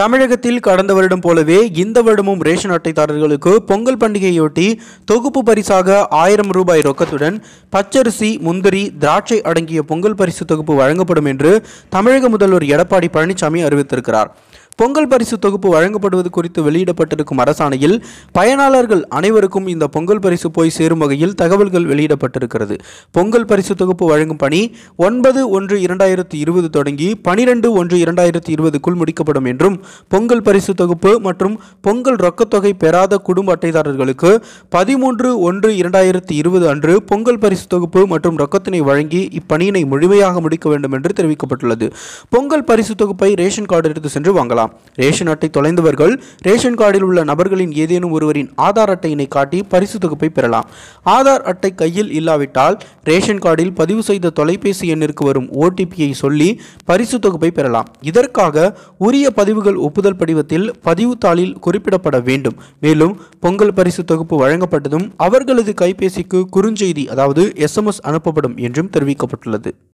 தமிழகத்தில் கடந்த வருடம் போலவே இந்த வருடமும் ரேஷன் அட்டைதாரர்களுக்கு பொங்கல் பண்டிகையொட்டி தொகுப்பு பரிசாக ஆயிரம் ரூபாய் ரொக்கத்துடன் பச்சரிசி முந்திரி திராட்சை அடங்கிய பொங்கல் பரிசு தொகுப்பு வழங்கப்படும் என்று தமிழக முதல்வர் எடப்பாடி பழனிசாமி அறிவித்திருக்கிறார் பொங்கல் பரிசு தொகுப்பு வழங்கப்படுவது குறித்து வெளியிடப்பட்டிருக்கும் அரசாணையில் பயனாளர்கள் அனைவருக்கும் இந்த பொங்கல் பரிசு போய் சேரும் வகையில் தகவல்கள் வெளியிடப்பட்டிருக்கிறது பொங்கல் பரிசு தொகுப்பு வழங்கும் பணி ஒன்பது ஒன்று இரண்டாயிரத்தி இருபது தொடங்கி பனிரெண்டு ஒன்று இரண்டாயிரத்தி இருபதுக்குள் முடிக்கப்படும் என்றும் பொங்கல் பரிசு தொகுப்பு மற்றும் பொங்கல் ரொக்கத்தொகை பெறாத குடும்ப அட்டைதாரர்களுக்கு பதிமூன்று ஒன்று இரண்டாயிரத்தி இருபது அன்று பொங்கல் பரிசு தொகுப்பு மற்றும் ரொக்கத்தினை வழங்கி இப்பணியினை முழுமையாக முடிக்க வேண்டும் என்று தெரிவிக்கப்பட்டுள்ளது பொங்கல் பரிசு தொகுப்பை ரேஷன் கார்டு எடுத்து சென்று வாங்கலாம் ரேஷன் அட்டை தொலைந்தவர்கள் ரேஷன் கார்டில் உள்ள நபர்களின் ஏதேனும் ஒருவரின் ஆதார் அட்டையினை காட்டி பரிசு தொகுப்பை பெறலாம் ஆதார் அட்டை கையில் இல்லாவிட்டால் ரேஷன் கார்டில் பதிவு செய்த தொலைபேசி எண்ணிற்கு வரும் ஓடிபியை சொல்லி பரிசு தொகுப்பை பெறலாம் இதற்காக உரிய பதிவுகள் ஒப்புதல் படிவத்தில் பதிவு தாளில் குறிப்பிடப்பட வேண்டும் மேலும் பொங்கல் பரிசு தொகுப்பு வழங்கப்பட்டதும் அவர்களது கைபேசிக்கு குறுஞ்செய்தி அதாவது எஸ்எம்எஸ் அனுப்பப்படும் என்றும் தெரிவிக்கப்பட்டுள்ளது